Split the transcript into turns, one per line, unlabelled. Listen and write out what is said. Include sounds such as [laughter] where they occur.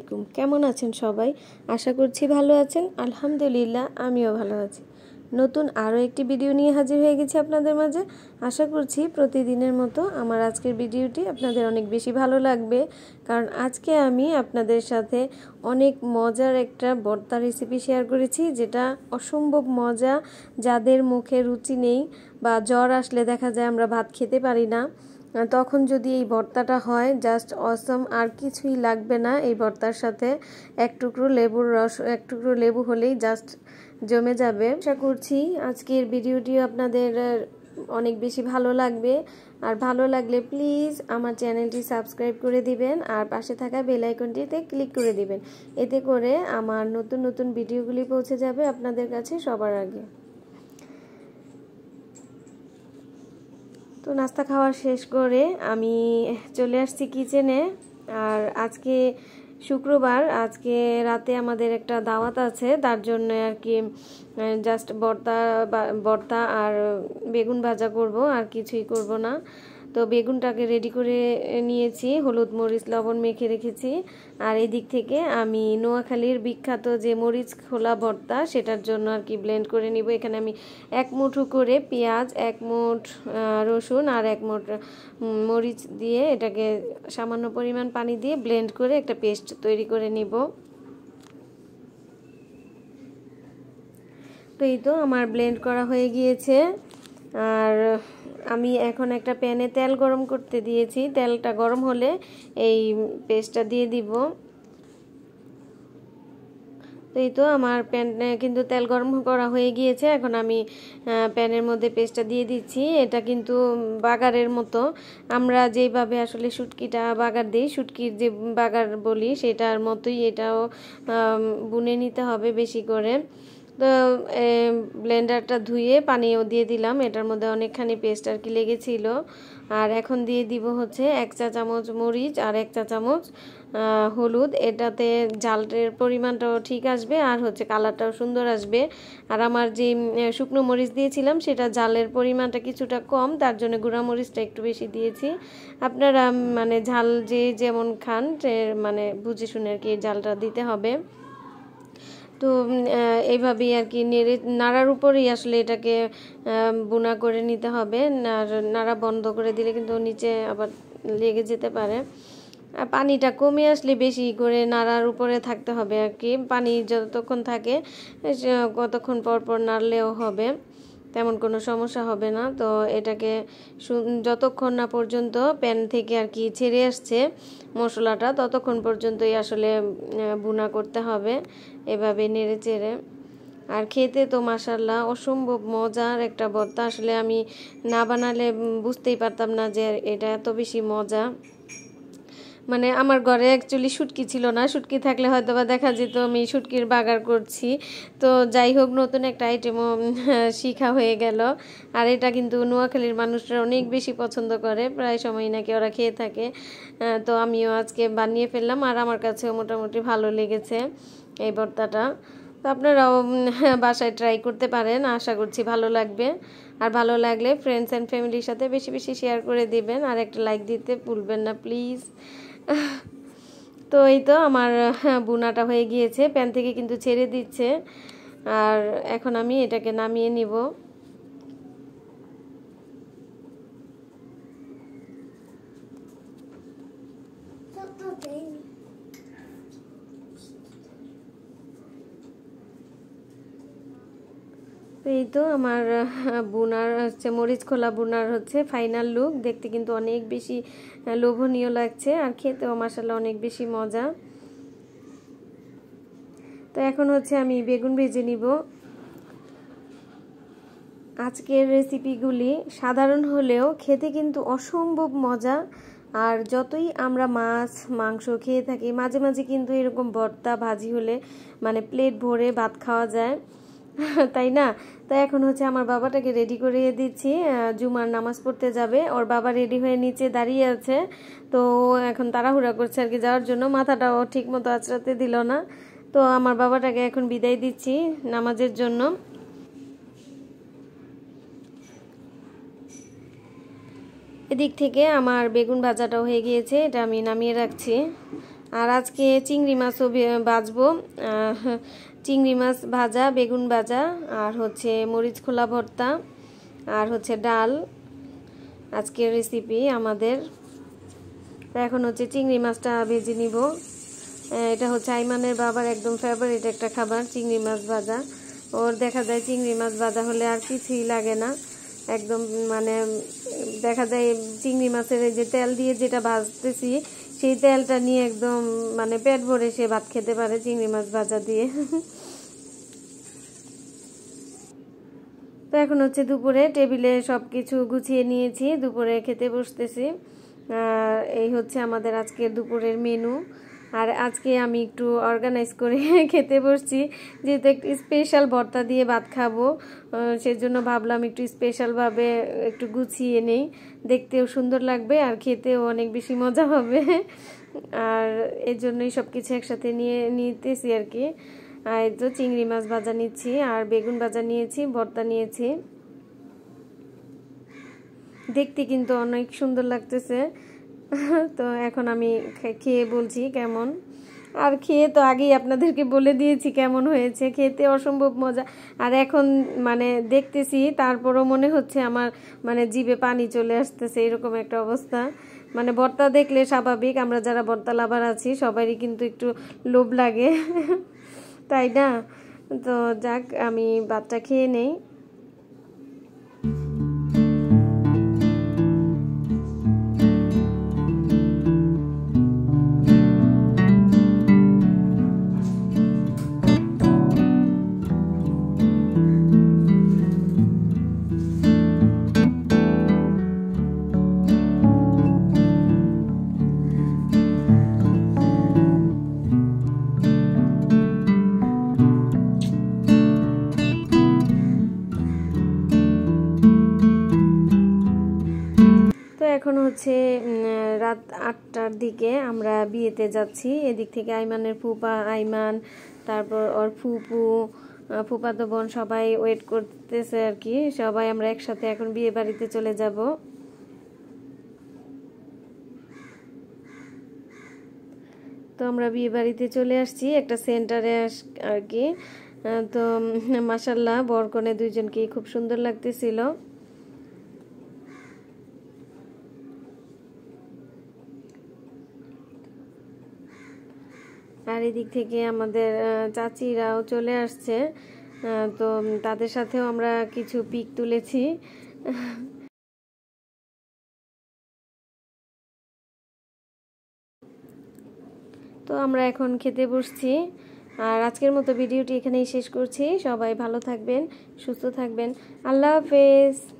আলাইকুম কেমন আছেন সবাই আশা করছি ভালো আছেন আলহামদুলিল্লাহ আমিও ভালো আছি নতুন আরও একটি ভিডিও নিয়ে হাজির হয়ে গেছি আপনাদের মাঝে আশা করছি প্রতিদিনের মতো আমার আজকের ভিডিওটি আপনাদের অনেক বেশি ভালো লাগবে কারণ আজকে আমি আপনাদের সাথে অনেক মজার একটা বর্তা রেসিপি শেয়ার করেছি যেটা অসম্ভব মজা যাদের মুখে রুচি নেই বা জ্বর আসলে দেখা যায় আমরা ভাত খেতে পারি না তখন যদি এই ভর্তাটা হয় জাস্ট অসম আর কিছুই লাগবে না এই ভর্তার সাথে এক টুকরো লেবুর রস এক টুকরো লেবু হলেই জাস্ট জমে যাবে আশা করছি আজকের ভিডিওটি আপনাদের অনেক বেশি ভালো লাগবে আর ভালো লাগলে প্লিজ আমার চ্যানেলটি সাবস্ক্রাইব করে দিবেন আর পাশে থাকা বেল আইকনটিতে ক্লিক করে দিবেন এতে করে আমার নতুন নতুন ভিডিওগুলি পৌঁছে যাবে আপনাদের কাছে সবার আগে তো নাস্তা খাওয়া শেষ করে আমি চলে আসছি কিচেনে আর আজকে শুক্রবার আজকে রাতে আমাদের একটা দাওয়াত আছে তার জন্য আর কি জাস্ট বর্তা বর্তা আর বেগুন ভাজা করব আর কিছুই করব না তো বেগুনটাকে রেডি করে নিয়েছি হলুদ মরিচ লবণ মেখে রেখেছি আর এদিক থেকে আমি নোয়াখালীর বিখ্যাত যে মরিচ খোলা ভর্তা সেটার জন্য আর কি ব্লেন্ড করে নিব এখানে আমি এক মুঠো করে পেঁয়াজ এক মুঠ রসুন আর এক মুঠ মরিচ দিয়ে এটাকে সামান্য পরিমাণ পানি দিয়ে ব্লেন্ড করে একটা পেস্ট তৈরি করে নিব তো এই তো আমার ব্লেন্ড করা হয়ে গিয়েছে আর আমি এখন একটা প্যানে তেল গরম করতে দিয়েছি তেলটা গরম হলে এই পেস্টটা দিয়ে দিব তো এই তো আমার প্যানে কিন্তু তেল গরম করা হয়ে গিয়েছে এখন আমি প্যানের মধ্যে পেস্টটা দিয়ে দিচ্ছি এটা কিন্তু বাগারের মতো আমরা যেইভাবে আসলে শুটকিটা বাগার দিই শুটকির যে বাগার বলি সেটার মতোই এটাও বুনে নিতে হবে বেশি করে তো ব্লেন্ডারটা ধুয়ে পানিও দিয়ে দিলাম এটার মধ্যে অনেকখানি পেস্ট আর কি লেগেছিল আর এখন দিয়ে দিব হচ্ছে এক চা চামচ মরিচ আর এক চা চামচ হলুদ এটাতে জালটের পরিমাণটাও ঠিক আসবে আর হচ্ছে কালারটাও সুন্দর আসবে আর আমার যে শুকনো মরিচ দিয়েছিলাম সেটা জালের পরিমাণটা কিছুটা কম তার জন্য গুঁড়া মরিচটা একটু বেশি দিয়েছি আপনারা মানে ঝাল যে যেমন খান মানে বুঝে শুনে আর কি জালটা দিতে হবে তো এইভাবেই আর কি নেড়ে নাড়ার উপরেই আসলে এটাকে বোনা করে নিতে হবে নাড়া বন্ধ করে দিলে কিন্তু নিচে আবার লেগে যেতে পারে আর পানিটা কমে আসলে বেশি করে নাড়ার উপরে থাকতে হবে আর কি পানি যতক্ষণ থাকে কতক্ষণ পর পর নাড়লেও হবে তেমন কোনো সমস্যা হবে না তো এটাকে যতক্ষণ না পর্যন্ত প্যান থেকে আর কি ছেড়ে আসছে মশলাটা ততক্ষণ পর্যন্তই আসলে বুনা করতে হবে এভাবে নেড়ে চেড়ে আর খেতে তো মাসাল্লাহ অসম্ভব মজার একটা বর্তা আসলে আমি না বানালে বুঝতেই পারতাম না যে এটা এত বেশি মজা মানে আমার ঘরে অ্যাকচুয়ালি শুটকি ছিল না শুটকি থাকলে হয়তো বা দেখা যেত আমি শুটকির বাগার করছি তো যাই হোক নতুন একটা আইটেমও [laughs] শিখা হয়ে গেল আর এটা কিন্তু নোয়াখালীর মানুষরা অনেক বেশি পছন্দ করে প্রায় সময় নাকি ওরা খেয়ে থাকে তো আমিও আজকে বানিয়ে ফেললাম আর আমার কাছেও মোটামুটি ভালো লেগেছে এই বর্তাটা তো আপনারাও [laughs] বাসায় ট্রাই করতে পারেন আশা করছি ভালো লাগবে আর ভালো লাগলে ফ্রেন্ডস অ্যান্ড ফ্যামিলির সাথে বেশি বেশি শেয়ার করে দিবেন আর একটা লাইক দিতে ভুলবেন না প্লিজ তো এই তো আমার হ্যাঁ, বুনাটা হয়ে গিয়েছে প্যান থেকে কিন্তু ছেড়ে দিচ্ছে আর এখন আমি এটাকে নামিয়ে নিব তো আমার বোনার হচ্ছে মরিচ খোলা বুনার হচ্ছে ফাইনাল লুক দেখতে কিন্তু অনেক বেশি লোভনীয় লাগছে আর খেতেও মাসাল্লাহ অনেক বেশি মজা তো এখন হচ্ছে আমি বেগুন ভেজে নিব আজকের রেসিপিগুলি সাধারণ হলেও খেতে কিন্তু অসম্ভব মজা আর যতই আমরা মাছ মাংস খেয়ে থাকি মাঝে মাঝে কিন্তু এরকম ভর্তা ভাজি হলে মানে প্লেট ভরে ভাত খাওয়া যায় [laughs] তাই না তাই এখন হচ্ছে আমার বাবাটাকে রেডি করিয়ে দিচ্ছি জুমার নামাজ পড়তে যাবে ওর বাবা রেডি হয়ে নিচে দাঁড়িয়ে আছে তো এখন তাড়াহুড়া করছে আর কি যাওয়ার জন্য মাথাটাও ঠিক মতো আচড়াতে দিল না তো আমার বাবাটাকে এখন বিদায় দিচ্ছি নামাজের জন্য এদিক থেকে আমার বেগুন ভাজাটাও হয়ে গিয়েছে এটা আমি নামিয়ে রাখছি আর আজকে চিংড়ি মাছও বাজবো চিংড়ি মাছ ভাজা বেগুন ভাজা আর হচ্ছে মরিচ খোলা ভর্তা আর হচ্ছে ডাল আজকের রেসিপি আমাদের এখন হচ্ছে চিংড়ি মাছটা ভেজে নিব এটা হচ্ছে আইমানের বাবার একদম ফেভারিট একটা খাবার চিংড়ি মাছ ভাজা ওর দেখা যায় চিংড়ি মাছ ভাজা হলে আর কিছুই লাগে না একদম মানে দেখা যায় চিংড়ি মাছের যে তেল দিয়ে যেটা ভাজতেছি সেই তেলটা নিয়ে একদম মানে পেট ভরে সে ভাত খেতে পারে চিংড়ি মাছ ভাজা দিয়ে তো এখন হচ্ছে দুপুরে টেবিলে সব কিছু গুছিয়ে নিয়েছি দুপুরে খেতে বসতেছি এই হচ্ছে আমাদের আজকে দুপুরের মেনু আর আজকে আমি একটু অর্গানাইজ করে [laughs] খেতে বসছি যেহেতু একটু স্পেশাল ভর্তা দিয়ে ভাত খাবো সেজন্য ভাবলাম একটু স্পেশালভাবে একটু গুছিয়ে নেই দেখতেও সুন্দর লাগবে আর খেতেও অনেক বেশি মজা হবে আর এর জন্যই সব কিছু একসাথে নিয়ে নিতেছি আর কি আর তো চিংড়ি মাছ ভাজা নিচ্ছি আর বেগুন ভাজা নিয়েছি ভর্তা নিয়েছি দেখতে কিন্তু অনেক সুন্দর লাগতেছে [laughs] তো এখন আমি খেয়ে বলছি কেমন আর খেয়ে তো আগেই আপনাদেরকে বলে দিয়েছি কেমন হয়েছে খেতে অসম্ভব মজা আর এখন মানে দেখতেছি তারপরও মনে হচ্ছে আমার মানে জিবে পানি চলে আসতেছে এরকম একটা অবস্থা মানে বর্তা দেখলে স্বাভাবিক আমরা যারা বর্তা লাভার আছি সবারই কিন্তু একটু লোভ লাগে [laughs] তাই না তো যাক আমি বাচ্চা খেয়ে নেই এখন হচ্ছে রাত আটটার দিকে আমরা বিয়েতে যাচ্ছি এদিক থেকে আইমানের ফুপা আইমান তারপর ওর ফুপু ফুপাতো বোন সবাই ওয়েট করতেছে আর কি সবাই আমরা একসাথে এখন বিয়ে বাড়িতে চলে যাব তো আমরা বিয়ে বাড়িতে চলে আসছি একটা সেন্টারে আর কি তো মাসাল্লাহ বরকনে দুইজনকেই খুব সুন্দর লাগতেছিল চারিদিক থেকে আমাদের চাচিরাও চলে আসছে তো তাদের সাথেও আমরা কিছু পিক তুলেছি তো আমরা এখন খেতে বসছি আর আজকের মতো ভিডিওটি এখানেই শেষ করছি সবাই ভালো থাকবেন সুস্থ থাকবেন আল্লাহ হাফেজ